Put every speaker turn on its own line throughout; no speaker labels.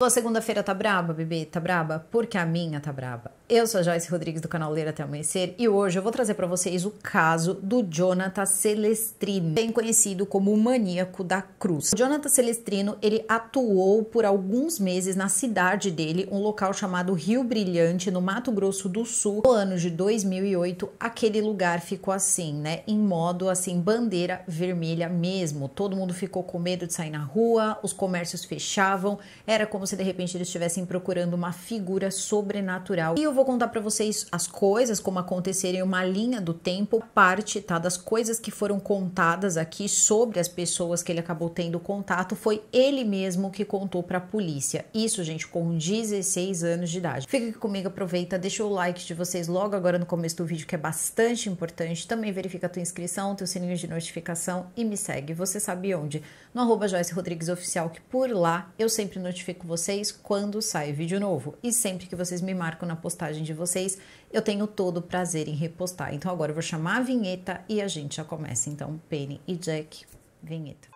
Sua segunda-feira tá braba, bebê? Tá braba? Porque a minha tá braba. Eu sou a Joyce Rodrigues do canal Ler Até Amanhecer e hoje eu vou trazer para vocês o caso do Jonathan Celestrino, bem conhecido como o maníaco da cruz. O Jonathan Celestrino, ele atuou por alguns meses na cidade dele, um local chamado Rio Brilhante, no Mato Grosso do Sul. No ano de 2008, aquele lugar ficou assim, né? Em modo assim, bandeira vermelha mesmo. Todo mundo ficou com medo de sair na rua, os comércios fechavam, era como se de repente eles estivessem procurando uma figura sobrenatural. E eu vou contar para vocês as coisas, como acontecerem, uma linha do tempo, parte tá, das coisas que foram contadas aqui sobre as pessoas que ele acabou tendo contato, foi ele mesmo que contou para a polícia. Isso, gente, com 16 anos de idade. Fica aqui comigo, aproveita, deixa o like de vocês logo agora no começo do vídeo, que é bastante importante. Também verifica a tua inscrição, teu sininho de notificação e me segue. Você sabe onde? No arroba Joyce Rodrigues Oficial, que por lá eu sempre notifico você vocês quando sai vídeo novo. E sempre que vocês me marcam na postagem de vocês, eu tenho todo o prazer em repostar. Então agora eu vou chamar a vinheta e a gente já começa. Então, Penny e Jack, vinheta.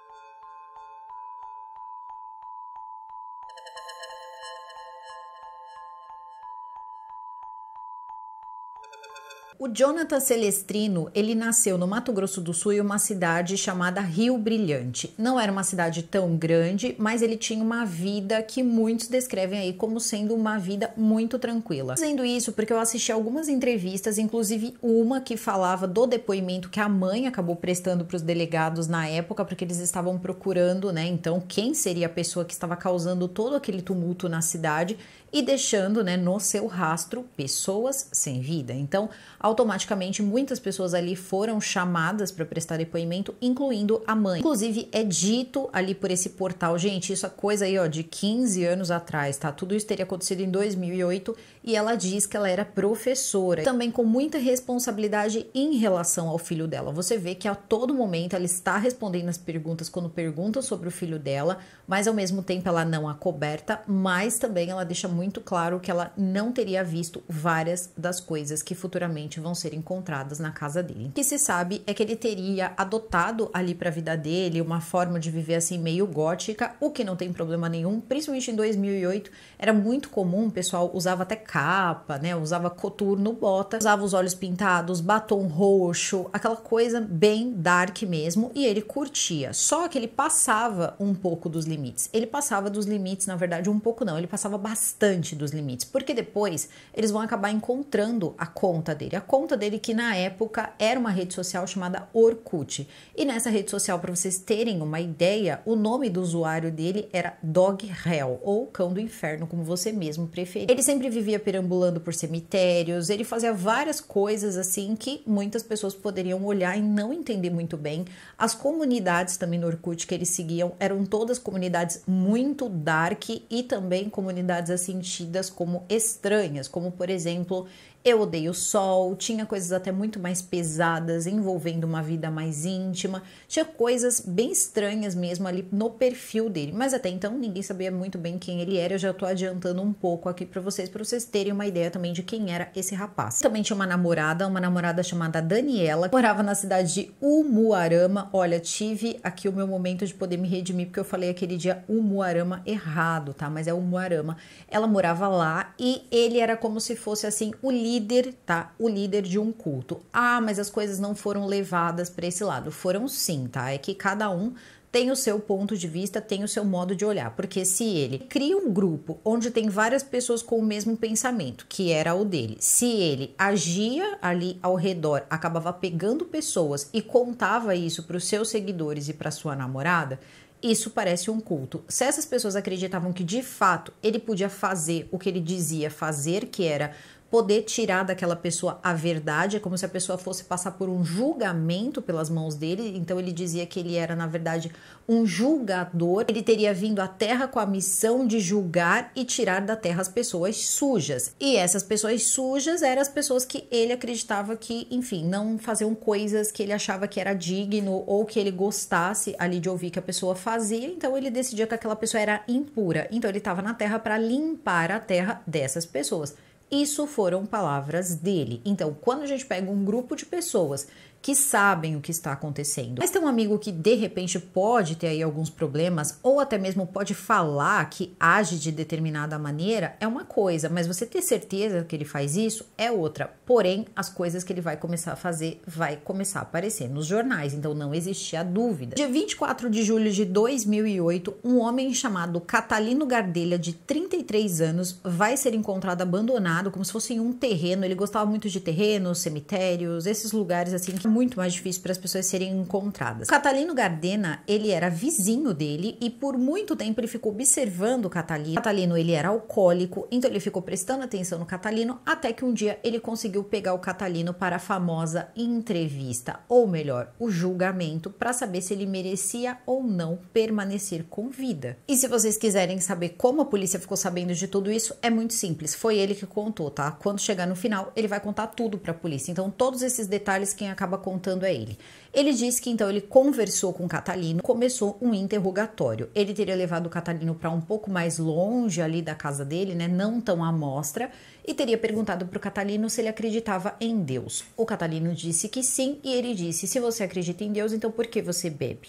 O Jonathan Celestrino, ele nasceu no Mato Grosso do Sul em uma cidade chamada Rio Brilhante. Não era uma cidade tão grande, mas ele tinha uma vida que muitos descrevem aí como sendo uma vida muito tranquila. Dizendo isso porque eu assisti algumas entrevistas, inclusive uma que falava do depoimento que a mãe acabou prestando para os delegados na época, porque eles estavam procurando, né, então quem seria a pessoa que estava causando todo aquele tumulto na cidade e deixando né, no seu rastro pessoas sem vida. Então, automaticamente, muitas pessoas ali foram chamadas para prestar depoimento, incluindo a mãe. Inclusive, é dito ali por esse portal, gente, isso é coisa aí ó, de 15 anos atrás, tá? Tudo isso teria acontecido em 2008 e ela diz que ela era professora, também com muita responsabilidade em relação ao filho dela. Você vê que a todo momento ela está respondendo as perguntas quando perguntam sobre o filho dela, mas ao mesmo tempo ela não coberta. mas também ela deixa muito claro que ela não teria visto várias das coisas que futuramente vão ser encontradas na casa dele. O que se sabe é que ele teria adotado ali para a vida dele uma forma de viver assim meio gótica, o que não tem problema nenhum, principalmente em 2008 era muito comum, o pessoal usava até capa, né? Usava coturno, bota, usava os olhos pintados, batom roxo, aquela coisa bem dark mesmo, e ele curtia. Só que ele passava um pouco dos limites. Ele passava dos limites, na verdade, um pouco não, ele passava bastante dos limites, porque depois eles vão acabar encontrando a conta dele. A conta dele que na época era uma rede social chamada Orkut. E nessa rede social, para vocês terem uma ideia, o nome do usuário dele era Dog Hell ou Cão do Inferno, como você mesmo preferir. Ele sempre vivia perambulando por cemitérios, ele fazia várias coisas assim que muitas pessoas poderiam olhar e não entender muito bem. As comunidades também no Orkut que eles seguiam eram todas comunidades muito dark e também comunidades assim tidas como estranhas, como por exemplo eu odeio o sol, tinha coisas até muito mais pesadas envolvendo uma vida mais íntima, tinha coisas bem estranhas mesmo ali no perfil dele, mas até então ninguém sabia muito bem quem ele era. Eu já tô adiantando um pouco aqui para vocês, para vocês terem uma ideia também de quem era esse rapaz. Também tinha uma namorada, uma namorada chamada Daniela, que morava na cidade de Umuarama. Olha, tive aqui o meu momento de poder me redimir porque eu falei aquele dia Umuarama errado, tá? Mas é Umuarama. Ela morava lá e ele era como se fosse assim o líder líder, tá? O líder de um culto. Ah, mas as coisas não foram levadas para esse lado. Foram sim, tá? É que cada um tem o seu ponto de vista, tem o seu modo de olhar, porque se ele cria um grupo onde tem várias pessoas com o mesmo pensamento, que era o dele, se ele agia ali ao redor, acabava pegando pessoas e contava isso para os seus seguidores e para sua namorada, isso parece um culto. Se essas pessoas acreditavam que de fato ele podia fazer o que ele dizia fazer, que era poder tirar daquela pessoa a verdade, é como se a pessoa fosse passar por um julgamento pelas mãos dele. Então ele dizia que ele era, na verdade, um julgador. Ele teria vindo à terra com a missão de julgar e tirar da terra as pessoas sujas. E essas pessoas sujas eram as pessoas que ele acreditava que, enfim, não faziam coisas que ele achava que era digno ou que ele gostasse ali de ouvir que a pessoa fazia. Então ele decidia que aquela pessoa era impura. Então ele estava na terra para limpar a terra dessas pessoas. Isso foram palavras dele. Então, quando a gente pega um grupo de pessoas que sabem o que está acontecendo. Mas tem um amigo que de repente pode ter aí alguns problemas ou até mesmo pode falar que age de determinada maneira é uma coisa, mas você ter certeza que ele faz isso é outra. Porém, as coisas que ele vai começar a fazer vai começar a aparecer nos jornais, então não existia dúvida. Dia 24 de julho de 2008, um homem chamado Catalino Gardelha, de 33 anos, vai ser encontrado abandonado como se fosse em um terreno. Ele gostava muito de terrenos, cemitérios, esses lugares assim que muito mais difícil para as pessoas serem encontradas. O Catalino Gardena, ele era vizinho dele e por muito tempo ele ficou observando o Catalino. O Catalino, ele era alcoólico, então ele ficou prestando atenção no Catalino até que um dia ele conseguiu pegar o Catalino para a famosa entrevista, ou melhor, o julgamento, para saber se ele merecia ou não permanecer com vida. E se vocês quiserem saber como a polícia ficou sabendo de tudo isso, é muito simples. Foi ele que contou, tá? Quando chegar no final, ele vai contar tudo para a polícia. Então, todos esses detalhes quem acaba contando a é ele. Ele disse que então ele conversou com Catalino, começou um interrogatório. Ele teria levado o Catalino para um pouco mais longe ali da casa dele, né, não tão à mostra, e teria perguntado para o Catalino se ele acreditava em Deus. O Catalino disse que sim, e ele disse: "Se você acredita em Deus, então por que você bebe?"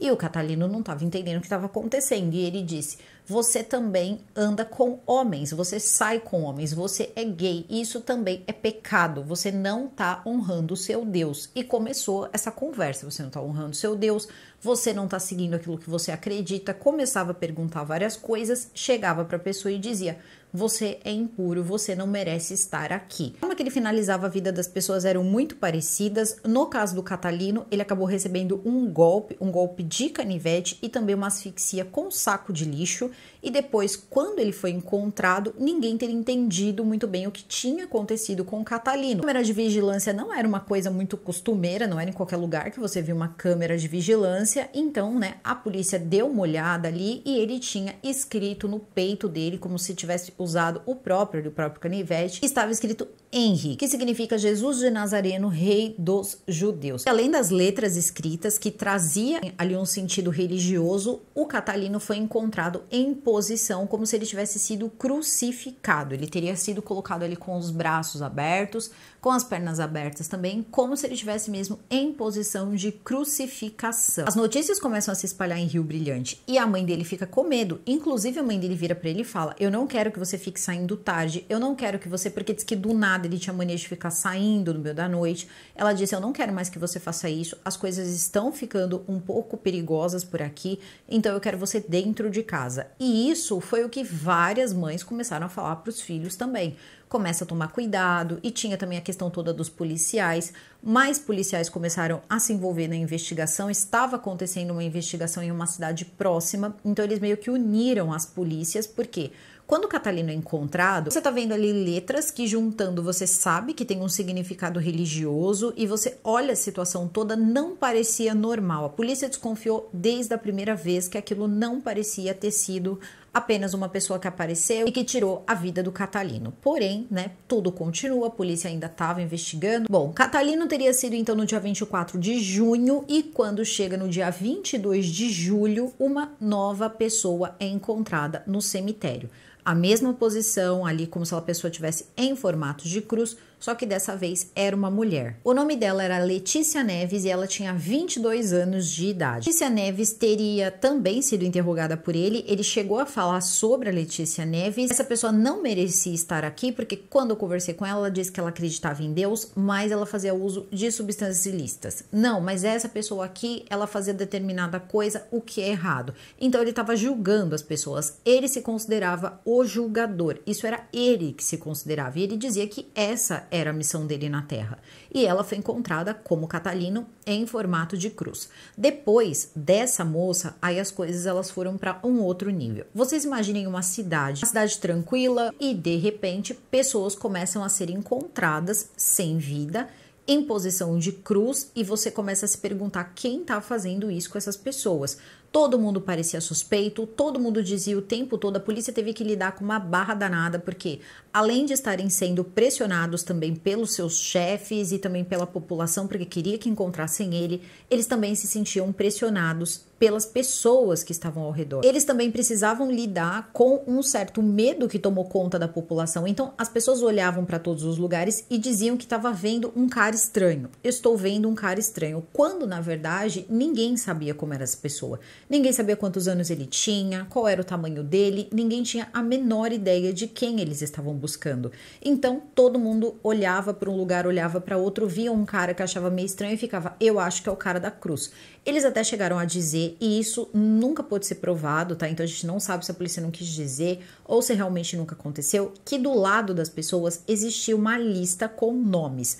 E o Catalino não estava entendendo o que estava acontecendo. E ele disse: Você também anda com homens, você sai com homens, você é gay. Isso também é pecado. Você não está honrando o seu Deus. E começou essa conversa: Você não está honrando o seu Deus, você não está seguindo aquilo que você acredita. Começava a perguntar várias coisas, chegava para a pessoa e dizia: você é impuro, você não merece estar aqui. Como que ele finalizava a vida das pessoas eram muito parecidas. No caso do Catalino, ele acabou recebendo um golpe, um golpe de canivete e também uma asfixia com saco de lixo e depois, quando ele foi encontrado, ninguém teria entendido muito bem o que tinha acontecido com o Catalino. câmera de vigilância não era uma coisa muito costumeira, não era em qualquer lugar que você via uma câmera de vigilância, então, né, a polícia deu uma olhada ali e ele tinha escrito no peito dele, como se tivesse usado o próprio, o próprio canivete, estava escrito Henry, que significa Jesus de Nazareno, rei dos judeus. E além das letras escritas que trazia ali um sentido religioso, o Catalino foi encontrado em posição como se ele tivesse sido crucificado. Ele teria sido colocado ali com os braços abertos, com as pernas abertas também, como se ele estivesse mesmo em posição de crucificação. As notícias começam a se espalhar em Rio Brilhante e a mãe dele fica com medo. Inclusive, a mãe dele vira para ele e fala: Eu não quero que você fique saindo tarde, eu não quero que você, porque diz que do nada ele tinha mania de ficar saindo no meio da noite. Ela disse: Eu não quero mais que você faça isso, as coisas estão ficando um pouco perigosas por aqui, então eu quero você dentro de casa. E e isso foi o que várias mães começaram a falar para os filhos também. Começa a tomar cuidado, e tinha também a questão toda dos policiais. Mais policiais começaram a se envolver na investigação. Estava acontecendo uma investigação em uma cidade próxima, então eles meio que uniram as polícias, porque quê? Quando o Catalino é encontrado, você tá vendo ali letras que juntando você sabe que tem um significado religioso e você olha a situação toda, não parecia normal. A polícia desconfiou desde a primeira vez que aquilo não parecia ter sido apenas uma pessoa que apareceu e que tirou a vida do Catalino. Porém, né, tudo continua, a polícia ainda estava investigando. Bom, Catalino teria sido então no dia 24 de junho e quando chega no dia 22 de julho, uma nova pessoa é encontrada no cemitério a mesma posição ali, como se a pessoa tivesse em formato de cruz, só que dessa vez era uma mulher. O nome dela era Letícia Neves e ela tinha 22 anos de idade. Letícia Neves teria também sido interrogada por ele, ele chegou a falar sobre a Letícia Neves. Essa pessoa não merecia estar aqui porque quando eu conversei com ela, ela disse que ela acreditava em Deus, mas ela fazia uso de substâncias ilícitas. Não, mas essa pessoa aqui, ela fazia determinada coisa, o que é errado. Então ele estava julgando as pessoas. Ele se considerava o julgador. Isso era ele que se considerava e ele dizia que essa era a missão dele na Terra. E ela foi encontrada como Catalino em formato de cruz. Depois dessa moça, aí as coisas elas foram para um outro nível. Vocês imaginem uma cidade, uma cidade tranquila e de repente pessoas começam a ser encontradas sem vida em posição de cruz e você começa a se perguntar quem está fazendo isso com essas pessoas. Todo mundo parecia suspeito, todo mundo dizia o tempo todo, a polícia teve que lidar com uma barra danada, porque além de estarem sendo pressionados também pelos seus chefes e também pela população, porque queria que encontrassem ele, eles também se sentiam pressionados pelas pessoas que estavam ao redor. Eles também precisavam lidar com um certo medo que tomou conta da população. Então, as pessoas olhavam para todos os lugares e diziam que estava vendo um cara estranho. estou vendo um cara estranho, quando na verdade ninguém sabia como era essa pessoa. Ninguém sabia quantos anos ele tinha, qual era o tamanho dele, ninguém tinha a menor ideia de quem eles estavam buscando. Então todo mundo olhava para um lugar, olhava para outro, via um cara que achava meio estranho e ficava: eu acho que é o cara da cruz. Eles até chegaram a dizer, e isso nunca pôde ser provado, tá? Então a gente não sabe se a polícia não quis dizer ou se realmente nunca aconteceu, que do lado das pessoas existia uma lista com nomes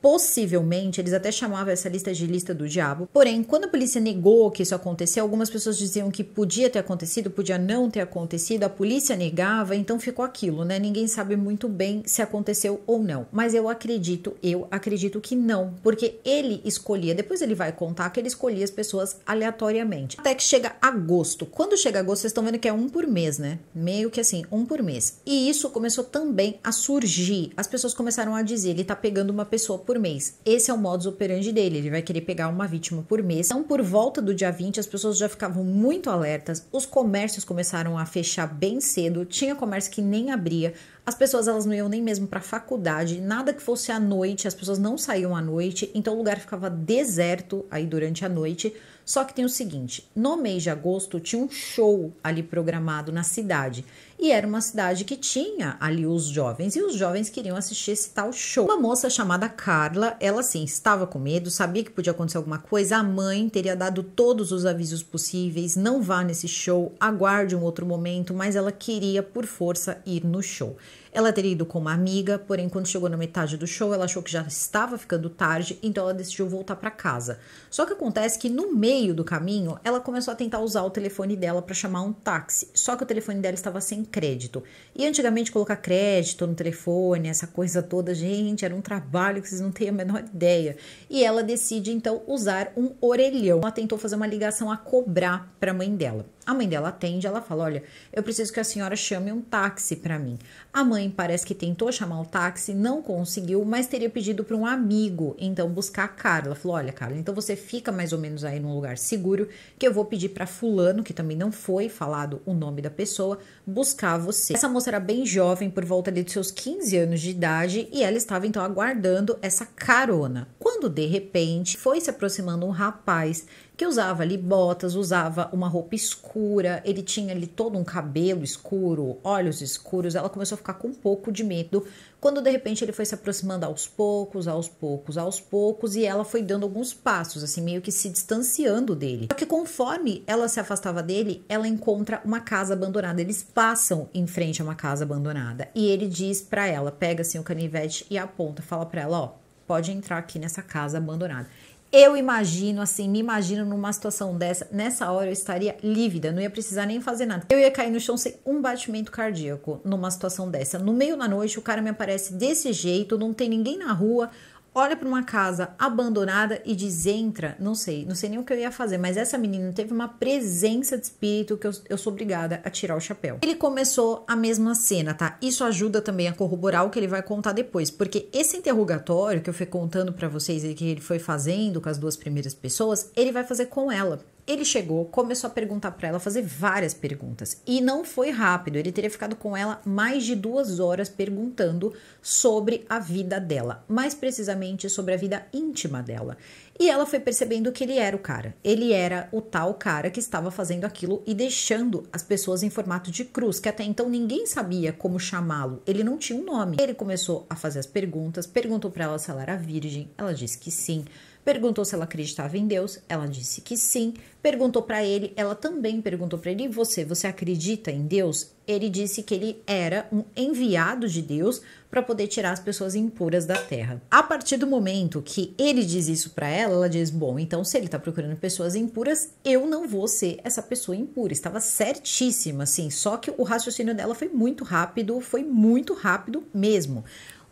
Possivelmente, eles até chamavam essa lista de lista do diabo. Porém, quando a polícia negou que isso aconteceu, algumas pessoas diziam que podia ter acontecido, podia não ter acontecido, a polícia negava, então ficou aquilo, né? Ninguém sabe muito bem se aconteceu ou não. Mas eu acredito, eu acredito que não, porque ele escolhia, depois ele vai contar que ele escolhia as pessoas aleatoriamente. Até que chega agosto. Quando chega agosto, vocês estão vendo que é um por mês, né? Meio que assim, um por mês. E isso começou também a surgir. As pessoas começaram a dizer, ele tá pegando uma pessoa por por mês. Esse é o modus operandi dele, ele vai querer pegar uma vítima por mês. Então, por volta do dia 20, as pessoas já ficavam muito alertas, os comércios começaram a fechar bem cedo, tinha comércio que nem abria, as pessoas elas não iam nem mesmo para faculdade, nada que fosse à noite, as pessoas não saíam à noite, então o lugar ficava deserto aí durante a noite. Só que tem o seguinte, no mês de agosto tinha um show ali programado na cidade. E era uma cidade que tinha ali os jovens e os jovens queriam assistir esse tal show. Uma moça chamada Carla, ela assim, estava com medo, sabia que podia acontecer alguma coisa, a mãe teria dado todos os avisos possíveis, não vá nesse show, aguarde um outro momento, mas ela queria por força ir no show. Ela teria ido com uma amiga, porém, quando chegou na metade do show, ela achou que já estava ficando tarde, então ela decidiu voltar para casa. Só que acontece que no meio do caminho, ela começou a tentar usar o telefone dela para chamar um táxi, só que o telefone dela estava sem crédito. E antigamente colocar crédito no telefone, essa coisa toda, gente, era um trabalho que vocês não têm a menor ideia. E ela decide então usar um orelhão. Ela tentou fazer uma ligação a cobrar para a mãe dela. A mãe dela atende, ela fala: "Olha, eu preciso que a senhora chame um táxi para mim". A mãe mãe parece que tentou chamar o táxi, não conseguiu, mas teria pedido para um amigo, então buscar a Carla. Falou: "Olha, Carla, então você fica mais ou menos aí num lugar seguro, que eu vou pedir para fulano, que também não foi falado o nome da pessoa, buscar você". Essa moça era bem jovem, por volta dos seus 15 anos de idade, e ela estava então aguardando essa carona. Quando de repente foi se aproximando um rapaz que usava ali botas, usava uma roupa escura, ele tinha ali todo um cabelo escuro, olhos escuros. Ela começou a ficar com um pouco de medo quando de repente ele foi se aproximando aos poucos, aos poucos, aos poucos e ela foi dando alguns passos, assim, meio que se distanciando dele. Só que conforme ela se afastava dele, ela encontra uma casa abandonada. Eles passam em frente a uma casa abandonada e ele diz para ela, pega assim o canivete e aponta, fala para ela, ó, pode entrar aqui nessa casa abandonada. Eu imagino, assim, me imagino numa situação dessa, nessa hora eu estaria lívida, não ia precisar nem fazer nada. Eu ia cair no chão sem um batimento cardíaco numa situação dessa. No meio da noite, o cara me aparece desse jeito, não tem ninguém na rua, olha para uma casa abandonada e diz: entra, não sei, não sei nem o que eu ia fazer, mas essa menina teve uma presença de espírito que eu, eu sou obrigada a tirar o chapéu. Ele começou a mesma cena, tá? Isso ajuda também a corroborar o que ele vai contar depois, porque esse interrogatório que eu fui contando para vocês e que ele foi fazendo com as duas primeiras pessoas, ele vai fazer com ela. Ele chegou, começou a perguntar para ela, fazer várias perguntas. E não foi rápido, ele teria ficado com ela mais de duas horas perguntando sobre a vida dela, mais precisamente sobre a vida íntima dela. E ela foi percebendo que ele era o cara. Ele era o tal cara que estava fazendo aquilo e deixando as pessoas em formato de cruz, que até então ninguém sabia como chamá-lo. Ele não tinha um nome. Ele começou a fazer as perguntas, perguntou para ela se ela era virgem. Ela disse que sim. Perguntou se ela acreditava em Deus, ela disse que sim. Perguntou para ele, ela também perguntou para ele: "Você, você acredita em Deus?" Ele disse que ele era um enviado de Deus para poder tirar as pessoas impuras da terra. A partir do momento que ele diz isso para ela, ela diz: "Bom, então se ele tá procurando pessoas impuras, eu não vou ser essa pessoa impura". Estava certíssima, assim, só que o raciocínio dela foi muito rápido, foi muito rápido mesmo.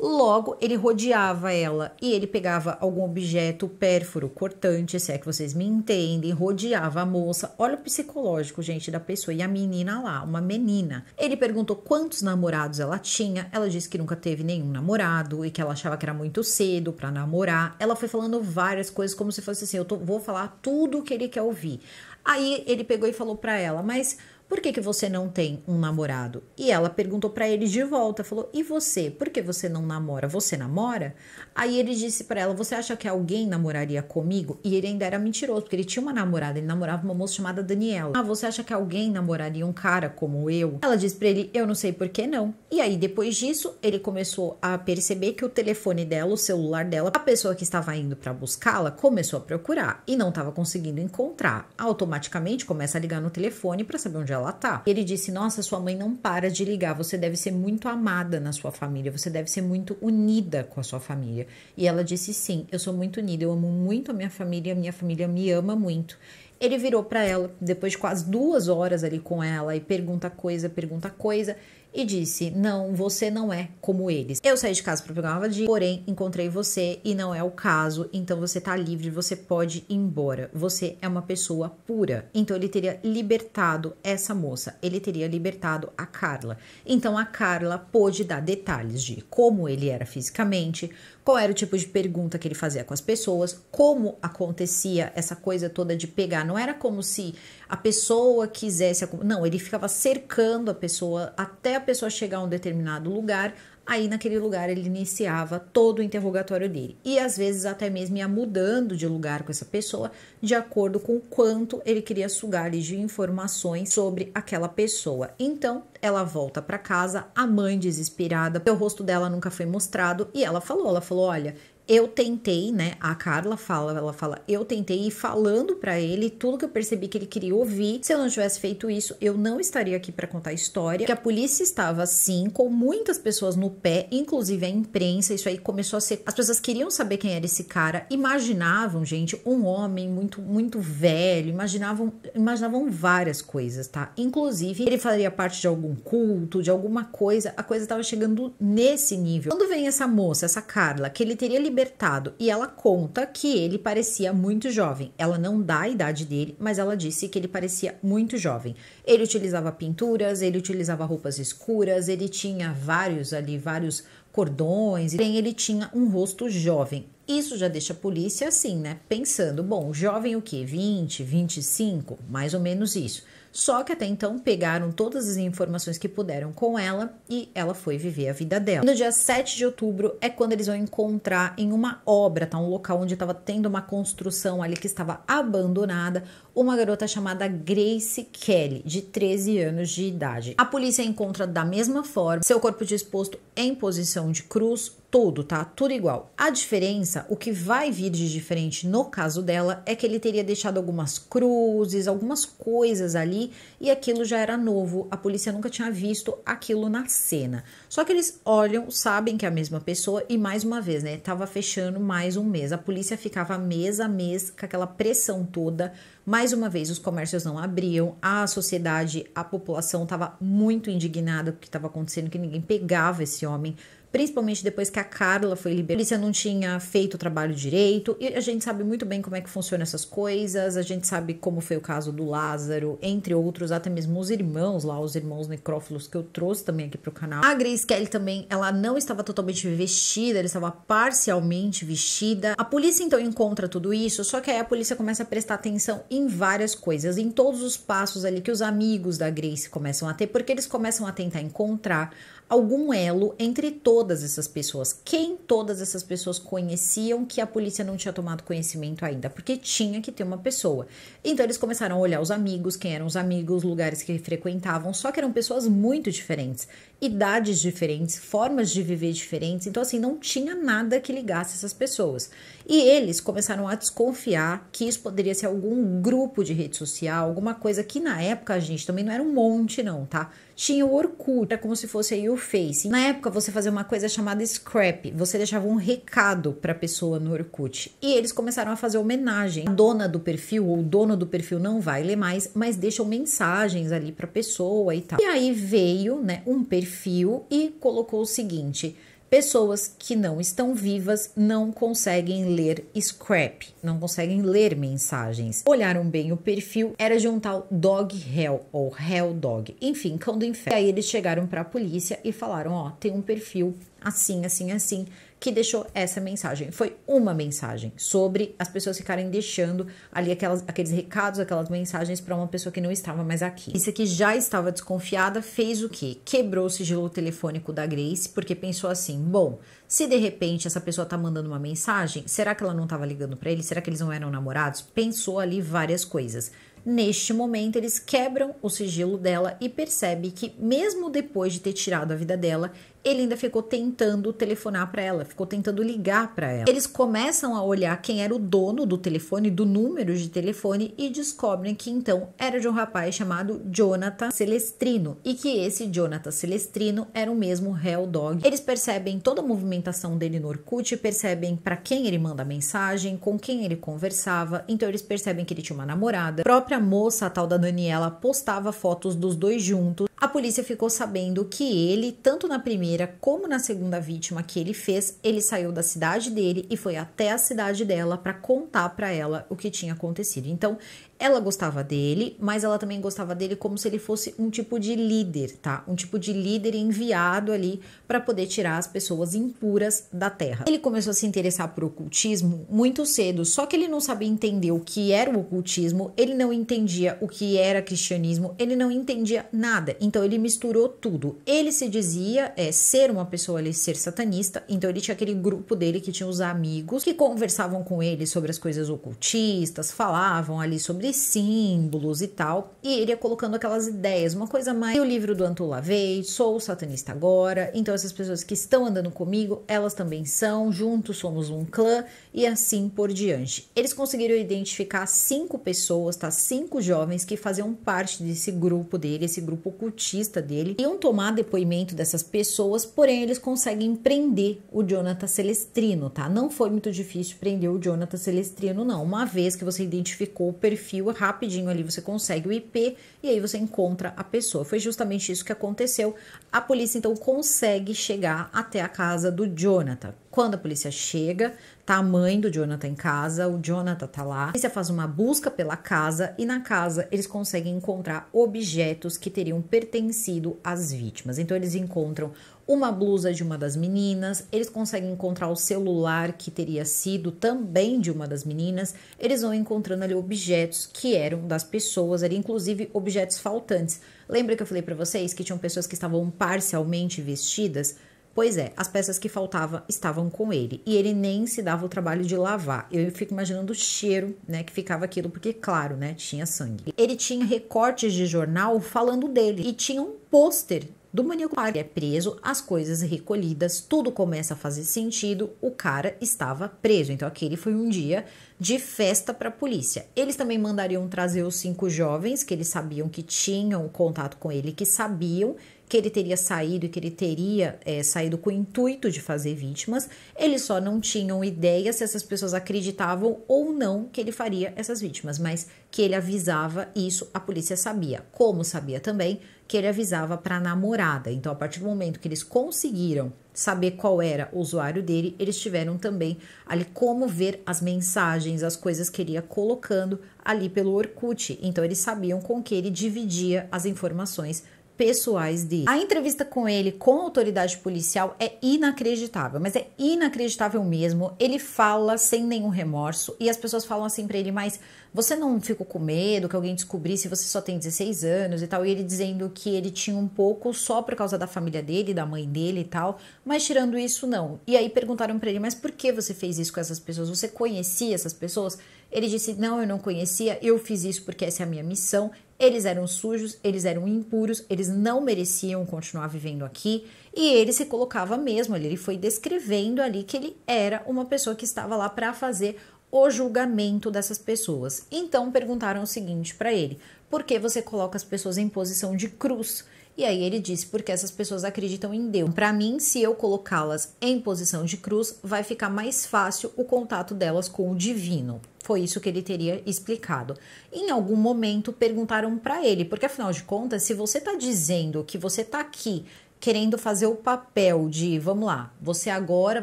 Logo, ele rodeava ela e ele pegava algum objeto pérfuro, cortante, se é que vocês me entendem, rodeava a moça. Olha o psicológico, gente, da pessoa. E a menina lá, uma menina. Ele perguntou quantos namorados ela tinha. Ela disse que nunca teve nenhum namorado e que ela achava que era muito cedo para namorar. Ela foi falando várias coisas como se fosse assim: eu tô, vou falar tudo o que ele quer ouvir. Aí ele pegou e falou para ela, mas por que, que você não tem um namorado? E ela perguntou para ele de volta, falou: "E você? Por que você não namora? Você namora?" Aí ele disse para ela: "Você acha que alguém namoraria comigo?" E ele ainda era mentiroso, porque ele tinha uma namorada, ele namorava uma moça chamada Daniela. "Ah, você acha que alguém namoraria um cara como eu?" Ela disse para ele: "Eu não sei por que não". E aí depois disso, ele começou a perceber que o telefone dela, o celular dela, a pessoa que estava indo para buscá-la começou a procurar e não estava conseguindo encontrar. Automaticamente começa a ligar no telefone para saber onde ela ela tá. ele disse: Nossa, sua mãe não para de ligar, você deve ser muito amada na sua família, você deve ser muito unida com a sua família. E ela disse: Sim, eu sou muito unida, eu amo muito a minha família, a minha família me ama muito. Ele virou para ela, depois de quase duas horas ali com ela, e pergunta coisa, pergunta coisa e disse: Não, você não é como eles. Eu saí de casa para pegar uma vadia, porém encontrei você e não é o caso, então você tá livre, você pode ir embora. Você é uma pessoa pura. Então ele teria libertado essa moça, ele teria libertado a Carla. Então a Carla pôde dar detalhes de como ele era fisicamente, qual era o tipo de pergunta que ele fazia com as pessoas, como acontecia essa coisa toda de pegar. Não era como se a pessoa quisesse. Não, ele ficava cercando a pessoa até a pessoa chegar a um determinado lugar. Aí, naquele lugar, ele iniciava todo o interrogatório dele. E às vezes, até mesmo ia mudando de lugar com essa pessoa, de acordo com o quanto ele queria sugar de informações sobre aquela pessoa. Então, ela volta para casa, a mãe desesperada, o rosto dela nunca foi mostrado. E ela falou: ela falou, olha, eu tentei, né? A Carla fala, ela fala, eu tentei ir falando para ele tudo que eu percebi que ele queria ouvir. Se eu não tivesse feito isso, eu não estaria aqui para contar a história. Que a polícia estava assim, com muitas pessoas no pé, inclusive a imprensa. Isso aí começou a ser. As pessoas queriam saber quem era esse cara. Imaginavam, gente, um homem muito, muito velho. Imaginavam, imaginavam várias coisas, tá? Inclusive, ele faria parte de algum culto, de alguma coisa. A coisa estava chegando nesse nível. Quando vem essa moça, essa Carla, que ele teria liberado libertado e ela conta que ele parecia muito jovem. Ela não dá a idade dele, mas ela disse que ele parecia muito jovem. Ele utilizava pinturas, ele utilizava roupas escuras, ele tinha vários ali, vários cordões, e ele tinha um rosto jovem. Isso já deixa a polícia assim, né? Pensando, bom, jovem o quê? 20, 25, mais ou menos isso. Só que até então pegaram todas as informações que puderam com ela e ela foi viver a vida dela. No dia 7 de outubro é quando eles vão encontrar em uma obra, tá? Um local onde estava tendo uma construção ali que estava abandonada, uma garota chamada Grace Kelly, de 13 anos de idade. A polícia encontra da mesma forma seu corpo disposto em posição de cruz todo, tá? Tudo igual. A diferença, o que vai vir de diferente no caso dela é que ele teria deixado algumas cruzes, algumas coisas ali e aquilo já era novo. A polícia nunca tinha visto aquilo na cena. Só que eles olham, sabem que é a mesma pessoa e mais uma vez, né? Tava fechando mais um mês. A polícia ficava mês a mês com aquela pressão toda. Mais uma vez, os comércios não abriam, a sociedade, a população estava muito indignada com o que estava acontecendo, que ninguém pegava esse homem principalmente depois que a Carla foi liberada. A polícia não tinha feito o trabalho direito, e a gente sabe muito bem como é que funcionam essas coisas, a gente sabe como foi o caso do Lázaro, entre outros, até mesmo os irmãos lá, os irmãos necrófilos que eu trouxe também aqui pro canal. A Grace Kelly também, ela não estava totalmente vestida, ela estava parcialmente vestida. A polícia então encontra tudo isso, só que aí a polícia começa a prestar atenção em várias coisas, em todos os passos ali que os amigos da Grace começam a ter, porque eles começam a tentar encontrar algum elo entre todas essas pessoas. Quem todas essas pessoas conheciam que a polícia não tinha tomado conhecimento ainda? Porque tinha que ter uma pessoa. Então eles começaram a olhar os amigos, quem eram os amigos, lugares que frequentavam, só que eram pessoas muito diferentes, idades diferentes, formas de viver diferentes. Então assim, não tinha nada que ligasse essas pessoas. E eles começaram a desconfiar que isso poderia ser algum grupo de rede social, alguma coisa que na época a gente também não era um monte não, tá? Tinha o Orkut, é como se fosse aí o Face. Na época você fazia uma coisa chamada scrap, você deixava um recado para a pessoa no Orkut. E eles começaram a fazer homenagem. A dona do perfil ou o dono do perfil não vai ler mais, mas deixam mensagens ali para pessoa e tal. E aí veio, né, um perfil e colocou o seguinte: Pessoas que não estão vivas não conseguem ler scrap, não conseguem ler mensagens. Olharam bem o perfil, era de um tal Dog Hell ou Hell Dog, enfim, cão do inferno. E aí eles chegaram para a polícia e falaram: Ó, tem um perfil assim, assim, assim que deixou essa mensagem. Foi uma mensagem sobre as pessoas ficarem deixando ali aquelas, aqueles recados, aquelas mensagens para uma pessoa que não estava mais aqui. Isso que já estava desconfiada fez o quê? Quebrou o sigilo telefônico da Grace porque pensou assim: bom, se de repente essa pessoa tá mandando uma mensagem, será que ela não estava ligando para ele? Será que eles não eram namorados? Pensou ali várias coisas. Neste momento, eles quebram o sigilo dela e percebe que, mesmo depois de ter tirado a vida dela, ele ainda ficou tentando telefonar para ela, ficou tentando ligar para ela. Eles começam a olhar quem era o dono do telefone, do número de telefone e descobrem que então era de um rapaz chamado Jonathan Celestrino e que esse Jonathan Celestrino era o mesmo Hell Dog. Eles percebem toda a movimentação dele no Orkut, percebem para quem ele manda mensagem, com quem ele conversava, então eles percebem que ele tinha uma namorada. A própria moça, a tal da Daniela, postava fotos dos dois juntos a polícia ficou sabendo que ele, tanto na primeira como na segunda vítima que ele fez, ele saiu da cidade dele e foi até a cidade dela para contar para ela o que tinha acontecido. Então, ela gostava dele, mas ela também gostava dele como se ele fosse um tipo de líder, tá? Um tipo de líder enviado ali para poder tirar as pessoas impuras da terra. Ele começou a se interessar por ocultismo muito cedo, só que ele não sabia entender o que era o ocultismo, ele não entendia o que era cristianismo, ele não entendia nada. Então ele misturou tudo. Ele se dizia é, ser uma pessoa ali, ser satanista, então ele tinha aquele grupo dele que tinha os amigos que conversavam com ele sobre as coisas ocultistas, falavam ali sobre de símbolos e tal, e ele ia colocando aquelas ideias, uma coisa mais. E o livro do Antu Lavei, sou o satanista agora, então essas pessoas que estão andando comigo, elas também são, juntos somos um clã, e assim por diante. Eles conseguiram identificar cinco pessoas, tá? Cinco jovens que faziam parte desse grupo dele, esse grupo cultista dele. Iam tomar depoimento dessas pessoas, porém eles conseguem prender o Jonathan Celestrino, tá? Não foi muito difícil prender o Jonathan Celestrino, não. Uma vez que você identificou o perfil, é rapidinho ali você consegue o IP e aí você encontra a pessoa. Foi justamente isso que aconteceu. A polícia então consegue chegar até a casa do Jonathan. Quando a polícia chega, Tá a mãe do Jonathan em casa, o Jonathan tá lá. A polícia faz uma busca pela casa e na casa eles conseguem encontrar objetos que teriam pertencido às vítimas. Então eles encontram uma blusa de uma das meninas, eles conseguem encontrar o celular que teria sido também de uma das meninas. Eles vão encontrando ali objetos que eram das pessoas ali, inclusive objetos faltantes. Lembra que eu falei para vocês que tinham pessoas que estavam parcialmente vestidas? Pois é, as peças que faltavam estavam com ele e ele nem se dava o trabalho de lavar. Eu fico imaginando o cheiro, né, que ficava aquilo, porque claro, né, tinha sangue. Ele tinha recortes de jornal falando dele e tinha um pôster do maníaco que é preso, as coisas recolhidas, tudo começa a fazer sentido, o cara estava preso. Então aquele foi um dia de festa para a polícia. Eles também mandariam trazer os cinco jovens que eles sabiam que tinham contato com ele, que sabiam que ele teria saído e que ele teria é, saído com o intuito de fazer vítimas, eles só não tinham ideia se essas pessoas acreditavam ou não que ele faria essas vítimas, mas que ele avisava isso a polícia sabia. Como sabia também que ele avisava para a namorada. Então, a partir do momento que eles conseguiram saber qual era o usuário dele, eles tiveram também ali como ver as mensagens, as coisas que ele ia colocando ali pelo Orkut. Então, eles sabiam com que ele dividia as informações pessoais dele. A entrevista com ele com a autoridade policial é inacreditável, mas é inacreditável mesmo. Ele fala sem nenhum remorso e as pessoas falam assim para ele, mas você não ficou com medo que alguém descobrisse você só tem 16 anos e tal? E ele dizendo que ele tinha um pouco só por causa da família dele, da mãe dele e tal, mas tirando isso, não. E aí perguntaram para ele, mas por que você fez isso com essas pessoas? Você conhecia essas pessoas? Ele disse: Não, eu não conhecia, eu fiz isso porque essa é a minha missão. Eles eram sujos, eles eram impuros, eles não mereciam continuar vivendo aqui. E ele se colocava mesmo ali, ele foi descrevendo ali que ele era uma pessoa que estava lá para fazer o julgamento dessas pessoas. Então perguntaram o seguinte para ele: por que você coloca as pessoas em posição de cruz? E aí ele disse: porque essas pessoas acreditam em Deus. Para mim, se eu colocá-las em posição de cruz, vai ficar mais fácil o contato delas com o divino. Foi isso que ele teria explicado. Em algum momento perguntaram para ele, porque afinal de contas, se você está dizendo que você está aqui querendo fazer o papel de, vamos lá, você agora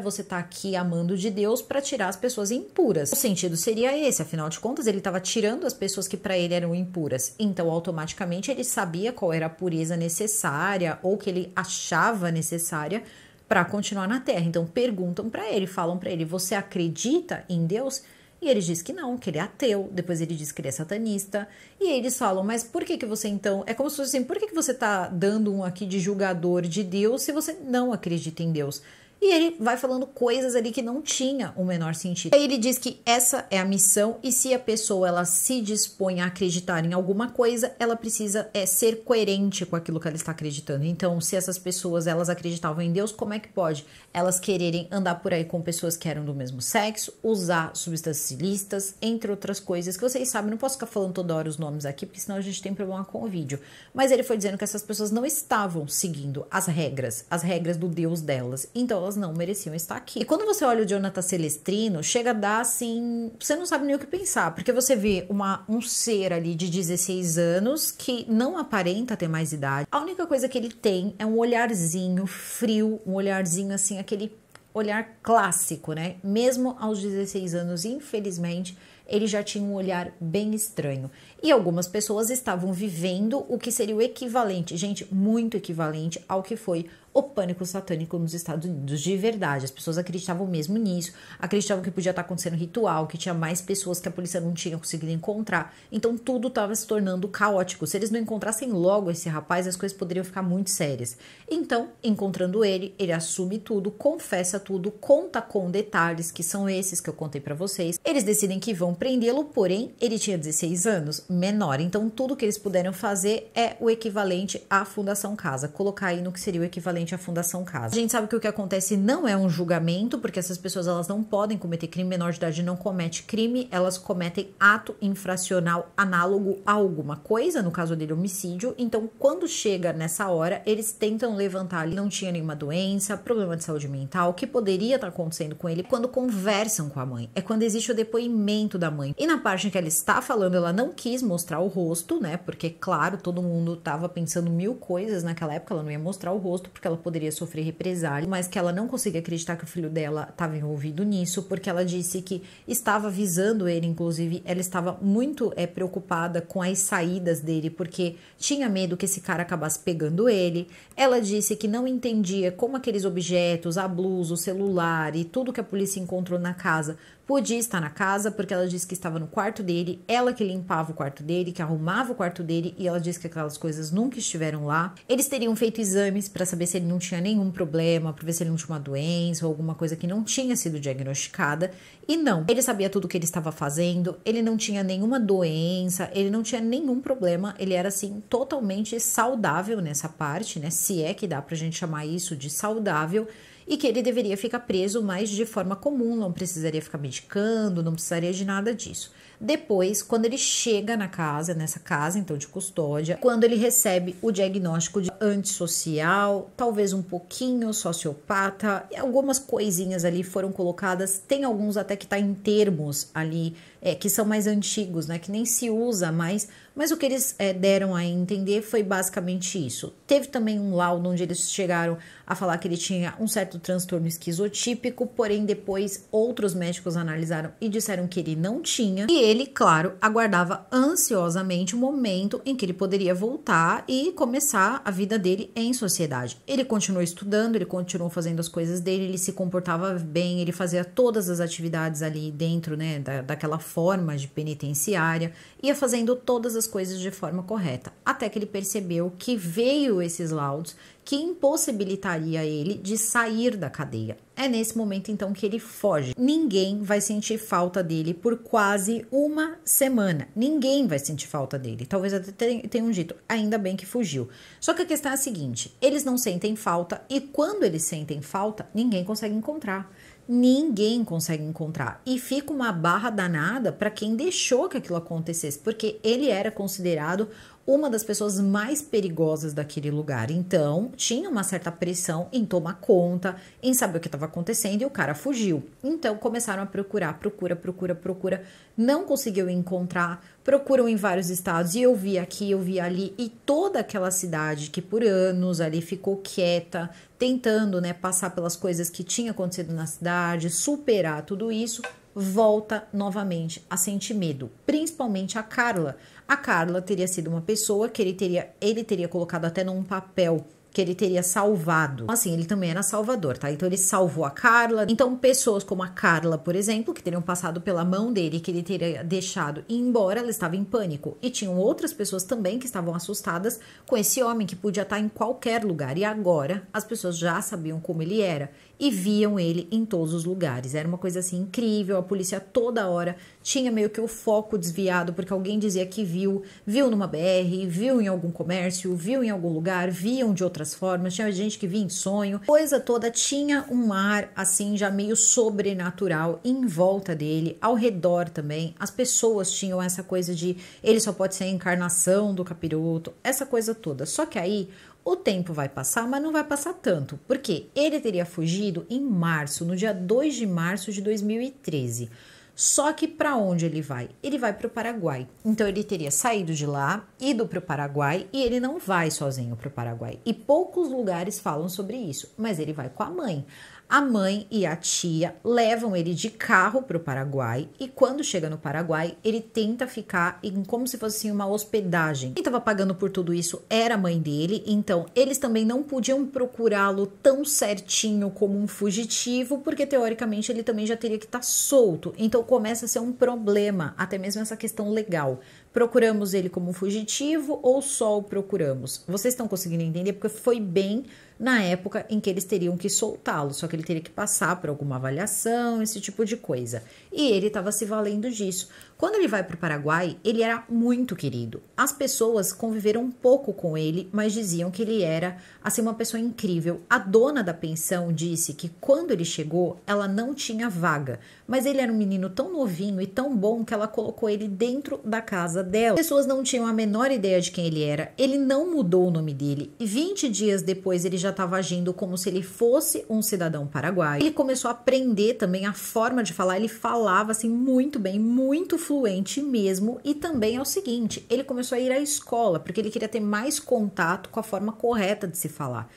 você tá aqui amando de Deus para tirar as pessoas impuras. O sentido seria esse, afinal de contas, ele estava tirando as pessoas que para ele eram impuras. Então, automaticamente ele sabia qual era a pureza necessária ou que ele achava necessária para continuar na terra. Então, perguntam para ele, falam para ele: "Você acredita em Deus?" E ele diz que não, que ele é ateu, depois ele diz que ele é satanista. E eles falam, mas por que, que você então. É como se fosse assim, por que, que você está dando um aqui de julgador de Deus se você não acredita em Deus? E ele vai falando coisas ali que não tinha o menor sentido. Aí ele diz que essa é a missão e se a pessoa ela se dispõe a acreditar em alguma coisa, ela precisa é, ser coerente com aquilo que ela está acreditando. Então, se essas pessoas elas acreditavam em Deus, como é que pode elas quererem andar por aí com pessoas que eram do mesmo sexo, usar substâncias ilícitas, entre outras coisas que vocês sabem, não posso ficar falando toda hora os nomes aqui, porque senão a gente tem problema com o vídeo. Mas ele foi dizendo que essas pessoas não estavam seguindo as regras, as regras do Deus delas. Então, elas não mereciam estar aqui. E quando você olha o Jonathan Celestrino, chega a dar assim. Você não sabe nem o que pensar, porque você vê uma, um ser ali de 16 anos que não aparenta ter mais idade. A única coisa que ele tem é um olharzinho frio, um olharzinho assim, aquele olhar clássico, né? Mesmo aos 16 anos, infelizmente, ele já tinha um olhar bem estranho. E algumas pessoas estavam vivendo o que seria o equivalente, gente, muito equivalente ao que foi o pânico satânico nos Estados Unidos, de verdade. As pessoas acreditavam mesmo nisso, acreditavam que podia estar acontecendo ritual, que tinha mais pessoas que a polícia não tinha conseguido encontrar. Então tudo estava se tornando caótico. Se eles não encontrassem logo esse rapaz, as coisas poderiam ficar muito sérias. Então, encontrando ele, ele assume tudo, confessa tudo, conta com detalhes que são esses que eu contei para vocês. Eles decidem que vão prendê-lo, porém, ele tinha 16 anos menor. Então, tudo que eles puderam fazer é o equivalente à Fundação Casa, colocar aí no que seria o equivalente à Fundação Casa. A gente sabe que o que acontece não é um julgamento, porque essas pessoas elas não podem cometer crime, menor de idade não comete crime, elas cometem ato infracional análogo a alguma coisa, no caso dele, homicídio. Então, quando chega nessa hora, eles tentam levantar ali, não tinha nenhuma doença, problema de saúde mental, que poderia estar acontecendo com ele quando conversam com a mãe. É quando existe o depoimento da mãe. E na parte em que ela está falando, ela não quis quis mostrar o rosto, né? Porque, claro, todo mundo estava pensando mil coisas naquela época, ela não ia mostrar o rosto porque ela poderia sofrer represália, mas que ela não conseguia acreditar que o filho dela estava envolvido nisso, porque ela disse que estava avisando ele, inclusive, ela estava muito é, preocupada com as saídas dele, porque tinha medo que esse cara acabasse pegando ele. Ela disse que não entendia como aqueles objetos, a blusa, o celular e tudo que a polícia encontrou na casa podia estar na casa, porque ela disse que estava no quarto dele, ela que limpava o quarto dele, que arrumava o quarto dele, e ela disse que aquelas coisas nunca estiveram lá. Eles teriam feito exames para saber se ele não tinha nenhum problema, para ver se ele não tinha uma doença ou alguma coisa que não tinha sido diagnosticada, e não. Ele sabia tudo o que ele estava fazendo, ele não tinha nenhuma doença, ele não tinha nenhum problema, ele era assim totalmente saudável nessa parte, né? Se é que dá pra gente chamar isso de saudável e que ele deveria ficar preso, mas de forma comum, não precisaria ficar medicando, não precisaria de nada disso. Depois, quando ele chega na casa, nessa casa então de custódia, quando ele recebe o diagnóstico de antissocial, talvez um pouquinho sociopata, algumas coisinhas ali foram colocadas, tem alguns até que tá em termos ali é, que são mais antigos, né, que nem se usa mais, mas o que eles é, deram a entender foi basicamente isso. Teve também um laudo onde eles chegaram a falar que ele tinha um certo transtorno esquizotípico, porém depois outros médicos analisaram e disseram que ele não tinha. E ele, claro, aguardava ansiosamente o momento em que ele poderia voltar e começar a vida dele em sociedade. Ele continuou estudando, ele continuou fazendo as coisas dele, ele se comportava bem, ele fazia todas as atividades ali dentro, né, da, daquela forma de penitenciária, ia fazendo todas as as coisas de forma correta, até que ele percebeu que veio esses laudos que impossibilitaria ele de sair da cadeia. É nesse momento então que ele foge. Ninguém vai sentir falta dele por quase uma semana. Ninguém vai sentir falta dele. Talvez até tenham dito, ainda bem que fugiu. Só que a questão é a seguinte: eles não sentem falta e quando eles sentem falta, ninguém consegue encontrar ninguém consegue encontrar. E fica uma barra danada para quem deixou que aquilo acontecesse, porque ele era considerado uma das pessoas mais perigosas daquele lugar. Então, tinha uma certa pressão em tomar conta, em saber o que estava acontecendo e o cara fugiu. Então, começaram a procurar, procura, procura, procura, não conseguiu encontrar procuram em vários estados e eu vi aqui, eu vi ali e toda aquela cidade que por anos ali ficou quieta, tentando, né, passar pelas coisas que tinha acontecido na cidade, superar tudo isso, volta novamente a sentir medo, principalmente a Carla. A Carla teria sido uma pessoa que ele teria ele teria colocado até num papel que ele teria salvado. Então, assim, ele também era salvador, tá? Então ele salvou a Carla. Então, pessoas como a Carla, por exemplo, que teriam passado pela mão dele, que ele teria deixado ir embora, ela estava em pânico. E tinham outras pessoas também que estavam assustadas com esse homem que podia estar em qualquer lugar. E agora as pessoas já sabiam como ele era e viam ele em todos os lugares. Era uma coisa assim incrível, a polícia toda hora tinha meio que o foco desviado porque alguém dizia que viu, viu numa BR, viu em algum comércio, viu em algum lugar, viam de outras formas, tinha gente que via em sonho. Coisa toda tinha um ar assim já meio sobrenatural em volta dele, ao redor também. As pessoas tinham essa coisa de ele só pode ser a encarnação do capiroto, essa coisa toda. Só que aí o tempo vai passar, mas não vai passar tanto, porque ele teria fugido em março, no dia 2 de março de 2013. Só que para onde ele vai? Ele vai para o Paraguai. Então ele teria saído de lá, ido para o Paraguai e ele não vai sozinho para o Paraguai. E poucos lugares falam sobre isso, mas ele vai com a mãe. A mãe e a tia levam ele de carro para o Paraguai e quando chega no Paraguai, ele tenta ficar em como se fosse uma hospedagem. Quem estava pagando por tudo isso era a mãe dele, então eles também não podiam procurá-lo tão certinho como um fugitivo, porque teoricamente ele também já teria que estar tá solto. Então começa a ser um problema, até mesmo essa questão legal. Procuramos ele como um fugitivo ou só o procuramos? Vocês estão conseguindo entender porque foi bem na época em que eles teriam que soltá-lo, só que ele teria que passar por alguma avaliação, esse tipo de coisa. E ele estava se valendo disso. Quando ele vai para o Paraguai, ele era muito querido. As pessoas conviveram um pouco com ele, mas diziam que ele era assim uma pessoa incrível. A dona da pensão disse que quando ele chegou, ela não tinha vaga, mas ele era um menino tão novinho e tão bom que ela colocou ele dentro da casa dela. As pessoas não tinham a menor ideia de quem ele era. Ele não mudou o nome dele. e 20 dias depois ele já já estava agindo como se ele fosse um cidadão paraguaio. Ele começou a aprender também a forma de falar, ele falava assim muito bem, muito fluente mesmo. E também é o seguinte, ele começou a ir à escola porque ele queria ter mais contato com a forma correta de se falar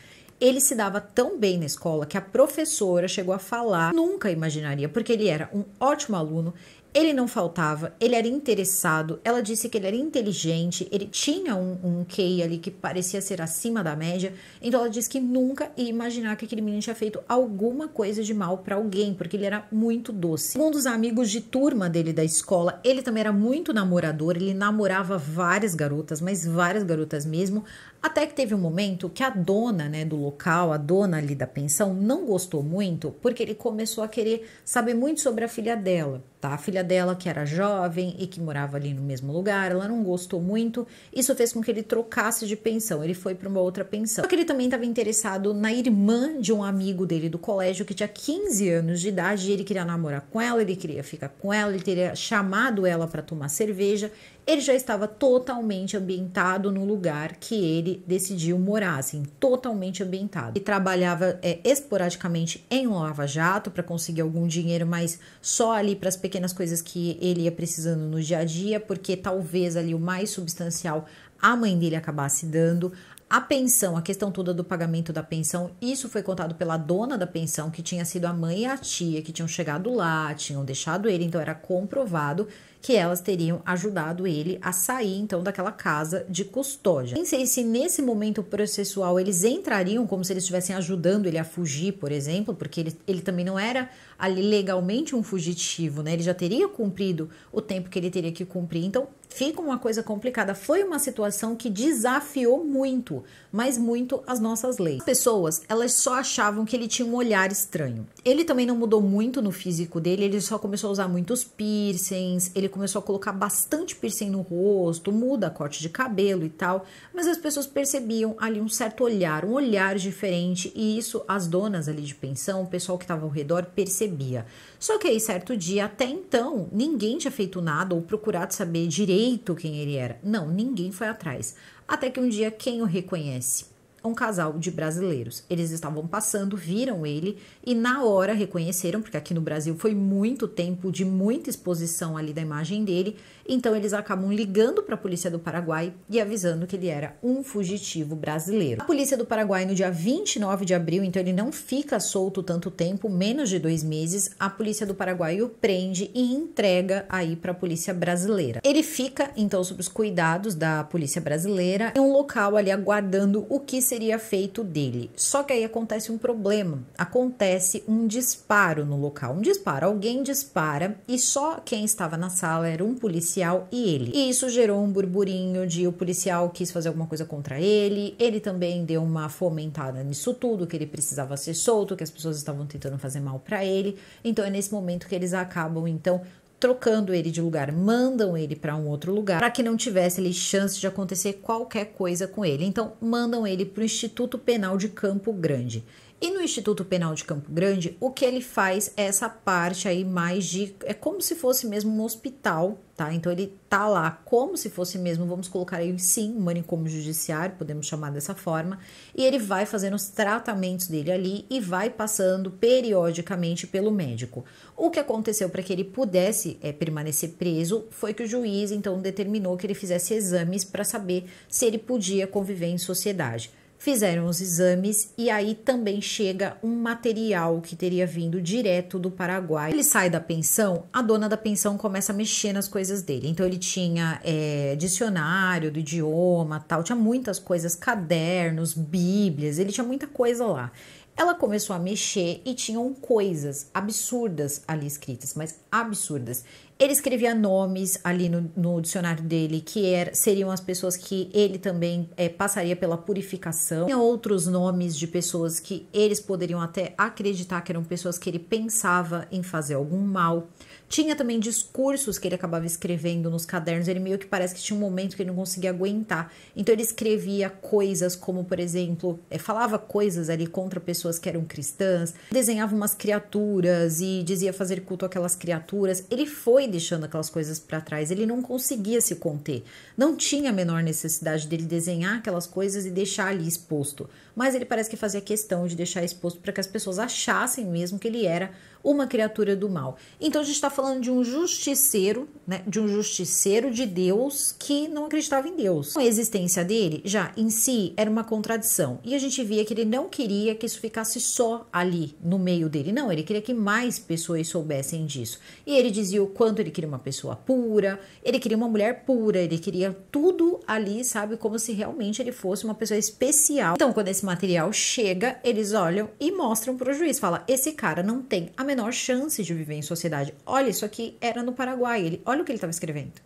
ele se dava tão bem na escola que a professora chegou a falar, nunca imaginaria, porque ele era um ótimo aluno, ele não faltava, ele era interessado, ela disse que ele era inteligente, ele tinha um, um QI ali que parecia ser acima da média, então ela disse que nunca ia imaginar que aquele menino tinha feito alguma coisa de mal para alguém, porque ele era muito doce. Um dos amigos de turma dele da escola, ele também era muito namorador, ele namorava várias garotas, mas várias garotas mesmo, até que teve um momento que a dona né, do local, a dona ali da pensão, não gostou muito, porque ele começou a querer saber muito sobre a filha dela. Tá? A filha dela, que era jovem e que morava ali no mesmo lugar, ela não gostou muito. Isso fez com que ele trocasse de pensão. Ele foi para uma outra pensão. Só que ele também estava interessado na irmã de um amigo dele do colégio, que tinha 15 anos de idade. ele queria namorar com ela, ele queria ficar com ela, ele teria chamado ela para tomar cerveja ele já estava totalmente ambientado no lugar que ele decidiu morar, assim, totalmente ambientado. E trabalhava é, esporadicamente em um lava-jato para conseguir algum dinheiro, mas só ali para as pequenas coisas que ele ia precisando no dia a dia, porque talvez ali o mais substancial a mãe dele acabasse dando, a pensão, a questão toda do pagamento da pensão, isso foi contado pela dona da pensão, que tinha sido a mãe e a tia que tinham chegado lá, tinham deixado ele, então era comprovado que elas teriam ajudado ele a sair então daquela casa de custódia. Nem sei se nesse momento processual eles entrariam como se eles estivessem ajudando ele a fugir, por exemplo, porque ele, ele também não era ali legalmente um fugitivo, né? Ele já teria cumprido o tempo que ele teria que cumprir. Então fica uma coisa complicada. Foi uma situação que desafiou muito mas muito as nossas leis. As pessoas, elas só achavam que ele tinha um olhar estranho. Ele também não mudou muito no físico dele, ele só começou a usar muitos piercings, ele começou a colocar bastante piercing no rosto, muda corte de cabelo e tal, mas as pessoas percebiam ali um certo olhar, um olhar diferente, e isso as donas ali de pensão, o pessoal que estava ao redor percebia. Só que aí certo dia, até então, ninguém tinha feito nada ou procurado saber direito quem ele era. Não, ninguém foi atrás até que um dia quem o reconhece? um casal de brasileiros. Eles estavam passando, viram ele e na hora reconheceram, porque aqui no Brasil foi muito tempo de muita exposição ali da imagem dele. Então eles acabam ligando para a polícia do Paraguai e avisando que ele era um fugitivo brasileiro. A polícia do Paraguai no dia 29 de abril, então ele não fica solto tanto tempo, menos de dois meses. A polícia do Paraguai o prende e entrega aí para a polícia brasileira. Ele fica então sob os cuidados da polícia brasileira em um local ali aguardando o que seria feito dele. Só que aí acontece um problema, acontece um disparo no local, um disparo, alguém dispara e só quem estava na sala era um policial e ele. E isso gerou um burburinho de o policial quis fazer alguma coisa contra ele, ele também deu uma fomentada nisso tudo, que ele precisava ser solto, que as pessoas estavam tentando fazer mal para ele. Então é nesse momento que eles acabam então trocando ele de lugar, mandam ele para um outro lugar, para que não tivesse ali chance de acontecer qualquer coisa com ele. Então, mandam ele para o Instituto Penal de Campo Grande. E no Instituto Penal de Campo Grande, o que ele faz é essa parte aí mais de. É como se fosse mesmo um hospital Tá? Então ele tá lá como se fosse mesmo, vamos colocar ele sim, um manicômio judiciário, podemos chamar dessa forma, e ele vai fazendo os tratamentos dele ali e vai passando periodicamente pelo médico. O que aconteceu para que ele pudesse é, permanecer preso foi que o juiz então determinou que ele fizesse exames para saber se ele podia conviver em sociedade fizeram os exames e aí também chega um material que teria vindo direto do Paraguai. Ele sai da pensão, a dona da pensão começa a mexer nas coisas dele. Então ele tinha é, dicionário do idioma, tal, tinha muitas coisas, cadernos, bíblias, ele tinha muita coisa lá. Ela começou a mexer e tinham coisas absurdas ali escritas, mas absurdas. Ele escrevia nomes ali no, no dicionário dele, que er, seriam as pessoas que ele também é, passaria pela purificação. Tinha outros nomes de pessoas que eles poderiam até acreditar que eram pessoas que ele pensava em fazer algum mal. Tinha também discursos que ele acabava escrevendo nos cadernos, ele meio que parece que tinha um momento que ele não conseguia aguentar. Então ele escrevia coisas como, por exemplo, é, falava coisas ali contra pessoas que eram cristãs, desenhava umas criaturas e dizia fazer culto àquelas criaturas. Ele foi deixando aquelas coisas para trás, ele não conseguia se conter. Não tinha a menor necessidade dele desenhar aquelas coisas e deixar ali exposto. Mas ele parece que fazia questão de deixar exposto para que as pessoas achassem mesmo que ele era uma criatura do mal. Então a gente está falando de um justiceiro, né, de um justiceiro de Deus que não acreditava em Deus. Então, a existência dele já em si era uma contradição e a gente via que ele não queria que isso ficasse só ali no meio dele, não. Ele queria que mais pessoas soubessem disso. E ele dizia o quanto ele queria uma pessoa pura, ele queria uma mulher pura, ele queria tudo ali, sabe, como se realmente ele fosse uma pessoa especial. Então quando esse material chega, eles olham e mostram para o juiz, fala: esse cara não tem a menor chance de viver em sociedade. Olha, isso aqui era no Paraguai, ele, olha o que ele estava escrevendo.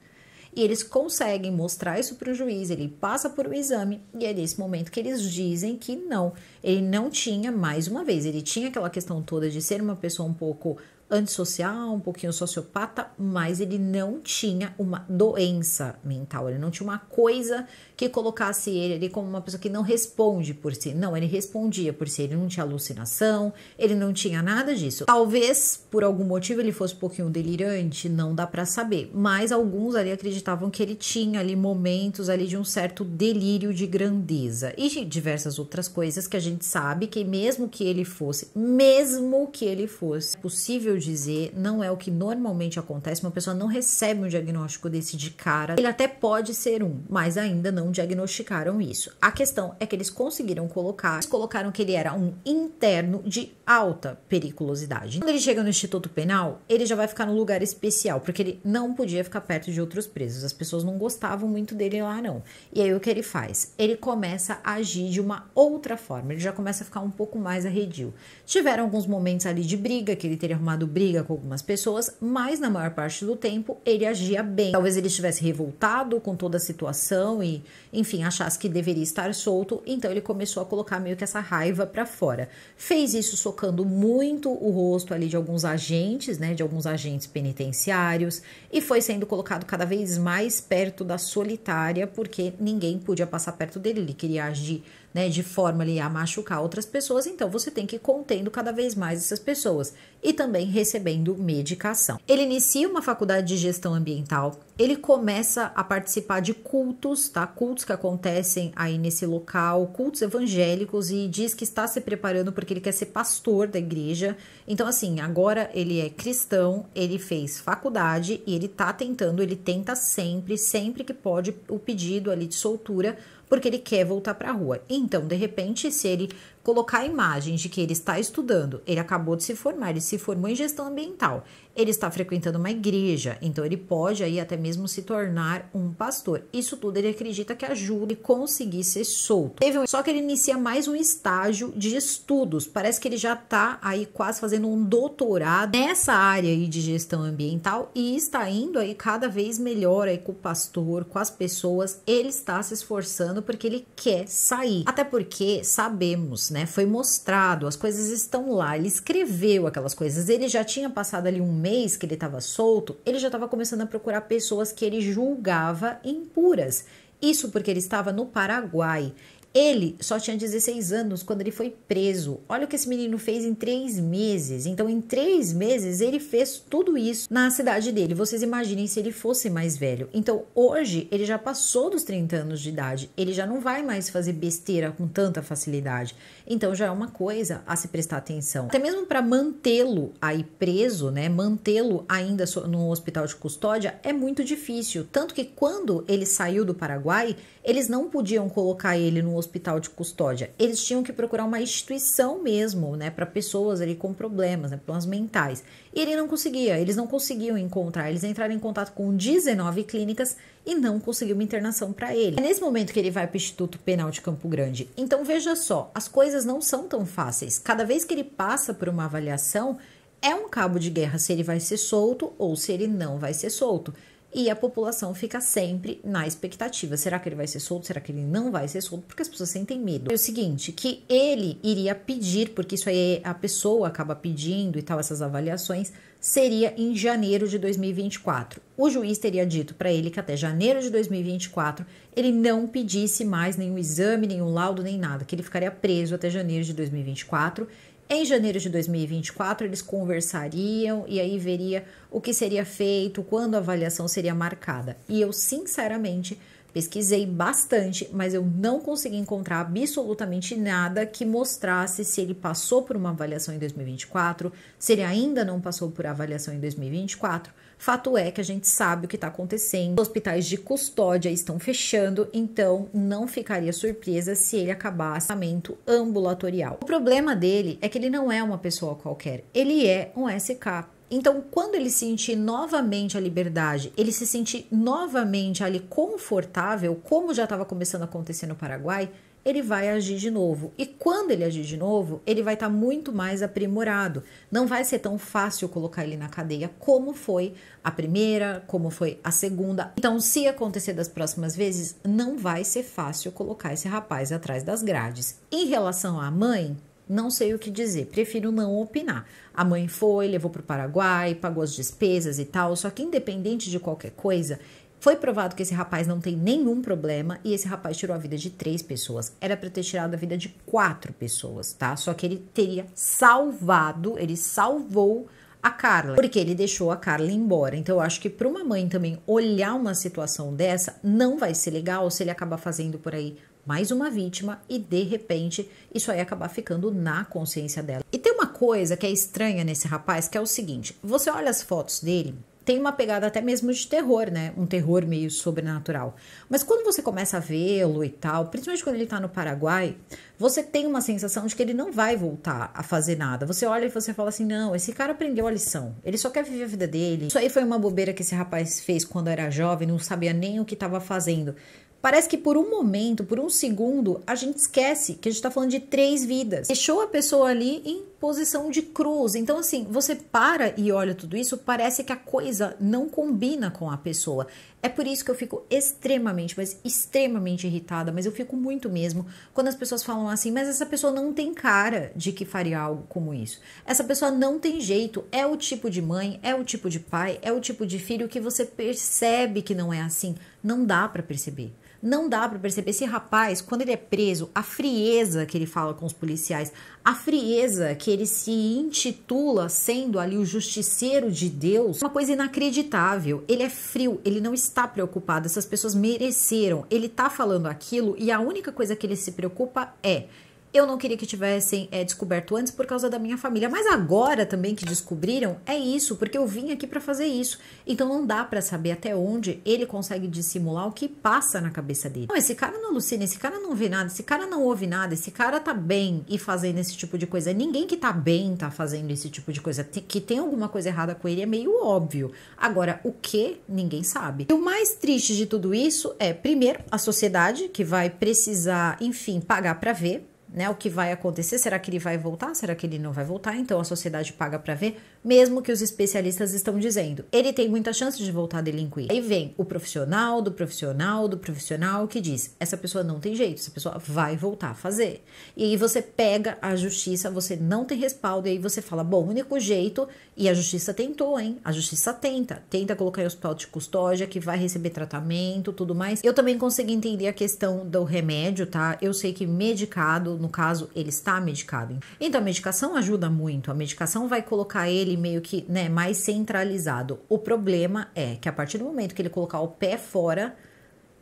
E eles conseguem mostrar isso para o juiz, ele passa por um exame, e é nesse momento que eles dizem que não. Ele não tinha, mais uma vez, ele tinha aquela questão toda de ser uma pessoa um pouco antissocial, um pouquinho sociopata, mas ele não tinha uma doença mental, ele não tinha uma coisa que colocasse ele ali como uma pessoa que não responde por si. Não, ele respondia por si, ele não tinha alucinação, ele não tinha nada disso. Talvez por algum motivo ele fosse um pouquinho delirante, não dá para saber, mas alguns ali acreditavam que ele tinha ali momentos ali de um certo delírio de grandeza e de diversas outras coisas que a gente sabe que mesmo que ele fosse, mesmo que ele fosse possível dizer, não é o que normalmente acontece, uma pessoa não recebe um diagnóstico desse de cara. Ele até pode ser um, mas ainda não diagnosticaram isso. A questão é que eles conseguiram colocar, eles colocaram que ele era um interno de alta periculosidade. Quando ele chega no Instituto Penal, ele já vai ficar num lugar especial, porque ele não podia ficar perto de outros presos. As pessoas não gostavam muito dele lá, não. E aí o que ele faz? Ele começa a agir de uma outra forma, ele já começa a ficar um pouco mais arredio. Tiveram alguns momentos ali de briga, que ele teria arrumado briga com algumas pessoas, mas na maior parte do tempo ele agia bem. Talvez ele estivesse revoltado com toda a situação e, enfim, achasse que deveria estar solto, então ele começou a colocar meio que essa raiva para fora. Fez isso socando muito o rosto ali de alguns agentes, né, de alguns agentes penitenciários, e foi sendo colocado cada vez mais perto da solitária, porque ninguém podia passar perto dele, ele queria agir né, de forma ali, a machucar outras pessoas, então você tem que ir contendo cada vez mais essas pessoas e também recebendo medicação. Ele inicia uma faculdade de gestão ambiental, ele começa a participar de cultos, tá? Cultos que acontecem aí nesse local, cultos evangélicos e diz que está se preparando porque ele quer ser pastor da igreja. Então assim, agora ele é cristão, ele fez faculdade e ele tá tentando, ele tenta sempre, sempre que pode o pedido ali de soltura porque ele quer voltar para a rua. Então, de repente, se ele colocar a imagem de que ele está estudando, ele acabou de se formar, ele se formou em gestão ambiental, ele está frequentando uma igreja, então ele pode aí até mesmo se tornar um pastor. Isso tudo ele acredita que ajuda a conseguir ser solto. Só que ele inicia mais um estágio de estudos. Parece que ele já está aí quase fazendo um doutorado nessa área aí de gestão ambiental e está indo aí cada vez melhor aí com o pastor, com as pessoas. Ele está se esforçando porque ele quer sair. Até porque sabemos, né? Foi mostrado, as coisas estão lá. Ele escreveu aquelas coisas. Ele já tinha passado ali um mês que ele estava solto, ele já estava começando a procurar pessoas que ele julgava impuras. Isso porque ele estava no Paraguai. Ele só tinha 16 anos quando ele foi preso. Olha o que esse menino fez em três meses. Então, em três meses, ele fez tudo isso na cidade dele. Vocês imaginem se ele fosse mais velho. Então, hoje, ele já passou dos 30 anos de idade. Ele já não vai mais fazer besteira com tanta facilidade. Então já é uma coisa a se prestar atenção. Até mesmo para mantê-lo aí preso, né? Mantê-lo ainda no hospital de custódia é muito difícil. Tanto que quando ele saiu do Paraguai, eles não podiam colocar ele no hospital de custódia. Eles tinham que procurar uma instituição mesmo, né? Para pessoas ali com problemas, né? Problemas mentais. E ele não conseguia, eles não conseguiam encontrar, eles entraram em contato com 19 clínicas e não conseguiu uma internação para ele. É nesse momento que ele vai para o Instituto Penal de Campo Grande. Então veja só, as coisas não são tão fáceis. Cada vez que ele passa por uma avaliação, é um cabo de guerra se ele vai ser solto ou se ele não vai ser solto e a população fica sempre na expectativa. Será que ele vai ser solto? Será que ele não vai ser solto? Porque as pessoas sentem medo. É o seguinte, que ele iria pedir, porque isso aí a pessoa acaba pedindo e tal, essas avaliações, seria em janeiro de 2024. O juiz teria dito para ele que até janeiro de 2024 ele não pedisse mais nenhum exame, nenhum laudo, nem nada, que ele ficaria preso até janeiro de 2024 em janeiro de 2024, eles conversariam e aí veria o que seria feito, quando a avaliação seria marcada. E eu, sinceramente, pesquisei bastante, mas eu não consegui encontrar absolutamente nada que mostrasse se ele passou por uma avaliação em 2024, se ele ainda não passou por avaliação em 2024 Fato é que a gente sabe o que está acontecendo. Os hospitais de custódia estão fechando, então não ficaria surpresa se ele acabasse tratamento ambulatorial. O problema dele é que ele não é uma pessoa qualquer, ele é um SK. Então, quando ele sentir novamente a liberdade, ele se sentir novamente ali confortável, como já estava começando a acontecer no Paraguai, ele vai agir de novo. E quando ele agir de novo, ele vai estar tá muito mais aprimorado. Não vai ser tão fácil colocar ele na cadeia como foi a primeira, como foi a segunda. Então, se acontecer das próximas vezes, não vai ser fácil colocar esse rapaz atrás das grades. Em relação à mãe, não sei o que dizer, prefiro não opinar. A mãe foi, levou para o Paraguai, pagou as despesas e tal, só que independente de qualquer coisa, foi provado que esse rapaz não tem nenhum problema e esse rapaz tirou a vida de três pessoas. Era para ter tirado a vida de quatro pessoas, tá? Só que ele teria salvado, ele salvou a Carla, porque ele deixou a Carla embora. Então, eu acho que para uma mãe também olhar uma situação dessa não vai ser legal se ele acabar fazendo por aí mais uma vítima e de repente isso aí acabar ficando na consciência dela. E tem uma coisa que é estranha nesse rapaz que é o seguinte: você olha as fotos dele, tem uma pegada até mesmo de terror, né? Um terror meio sobrenatural. Mas quando você começa a vê-lo e tal, principalmente quando ele tá no Paraguai, você tem uma sensação de que ele não vai voltar a fazer nada. Você olha e você fala assim: não, esse cara aprendeu a lição. Ele só quer viver a vida dele. Isso aí foi uma bobeira que esse rapaz fez quando era jovem, não sabia nem o que estava fazendo. Parece que por um momento, por um segundo, a gente esquece que a gente está falando de três vidas. Deixou a pessoa ali em posição de cruz. Então, assim, você para e olha tudo isso, parece que a coisa não combina com a pessoa. É por isso que eu fico extremamente, mas extremamente irritada, mas eu fico muito mesmo quando as pessoas falam assim, mas essa pessoa não tem cara de que faria algo como isso. Essa pessoa não tem jeito, é o tipo de mãe, é o tipo de pai, é o tipo de filho que você percebe que não é assim. Não dá para perceber. Não dá para perceber esse rapaz, quando ele é preso, a frieza que ele fala com os policiais, a frieza que ele se intitula sendo ali o justiceiro de Deus, é uma coisa inacreditável. Ele é frio, ele não está preocupado, essas pessoas mereceram. Ele tá falando aquilo e a única coisa que ele se preocupa é eu não queria que tivessem é, descoberto antes por causa da minha família, mas agora também que descobriram, é isso, porque eu vim aqui para fazer isso. Então não dá para saber até onde ele consegue dissimular o que passa na cabeça dele. Não, esse cara não alucina, esse cara não vê nada, esse cara não ouve nada, esse cara tá bem e fazendo esse tipo de coisa. Ninguém que tá bem tá fazendo esse tipo de coisa. Que tem alguma coisa errada com ele é meio óbvio. Agora, o que? Ninguém sabe. E o mais triste de tudo isso é, primeiro, a sociedade que vai precisar, enfim, pagar para ver né? O que vai acontecer? Será que ele vai voltar? Será que ele não vai voltar? Então a sociedade paga para ver mesmo que os especialistas estão dizendo. Ele tem muita chance de voltar a delinquir. Aí vem o profissional, do profissional, do profissional que diz: essa pessoa não tem jeito, essa pessoa vai voltar a fazer. E aí você pega a justiça, você não tem respaldo, e aí você fala: bom, o único jeito, e a justiça tentou, hein? A justiça tenta, tenta colocar em hospital de custódia, que vai receber tratamento, tudo mais. Eu também consegui entender a questão do remédio, tá? Eu sei que medicado, no caso, ele está medicado. Então a medicação ajuda muito, a medicação vai colocar ele ele meio que, né, mais centralizado. O problema é que a partir do momento que ele colocar o pé fora,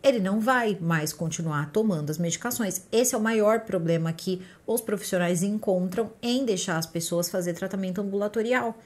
ele não vai mais continuar tomando as medicações. Esse é o maior problema que os profissionais encontram em deixar as pessoas fazer tratamento ambulatorial,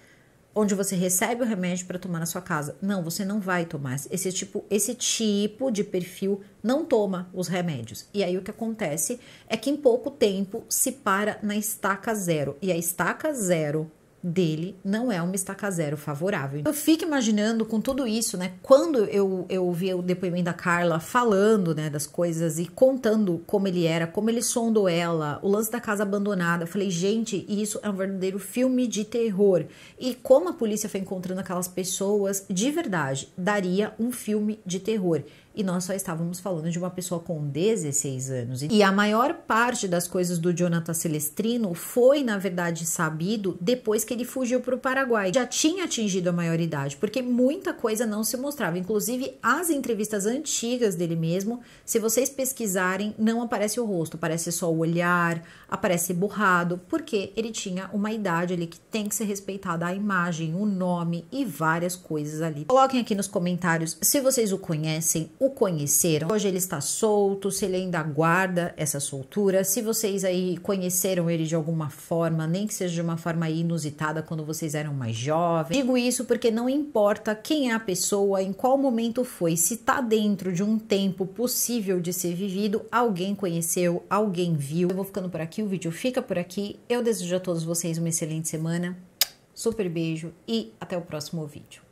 onde você recebe o remédio para tomar na sua casa. Não, você não vai tomar esse tipo, esse tipo de perfil não toma os remédios. E aí o que acontece é que em pouco tempo se para na estaca zero. E a estaca zero dele não é uma estaca zero favorável. Eu fico imaginando com tudo isso, né? Quando eu, eu ouvi o depoimento da Carla falando, né, das coisas e contando como ele era, como ele sondou ela, o lance da casa abandonada, eu falei, gente, isso é um verdadeiro filme de terror. E como a polícia foi encontrando aquelas pessoas, de verdade, daria um filme de terror e nós só estávamos falando de uma pessoa com 16 anos. E a maior parte das coisas do Jonathan Celestrino foi, na verdade, sabido depois que ele fugiu para o Paraguai. Já tinha atingido a maioridade, porque muita coisa não se mostrava. Inclusive, as entrevistas antigas dele mesmo, se vocês pesquisarem, não aparece o rosto, aparece só o olhar, aparece borrado, porque ele tinha uma idade ali que tem que ser respeitada a imagem, o nome e várias coisas ali. Coloquem aqui nos comentários se vocês o conhecem, o conheceram. Hoje ele está solto, se ele ainda aguarda essa soltura. Se vocês aí conheceram ele de alguma forma, nem que seja de uma forma inusitada quando vocês eram mais jovens. Digo isso porque não importa quem é a pessoa, em qual momento foi, se tá dentro de um tempo possível de ser vivido, alguém conheceu, alguém viu. Eu vou ficando por aqui, o vídeo fica por aqui. Eu desejo a todos vocês uma excelente semana. Super beijo e até o próximo vídeo.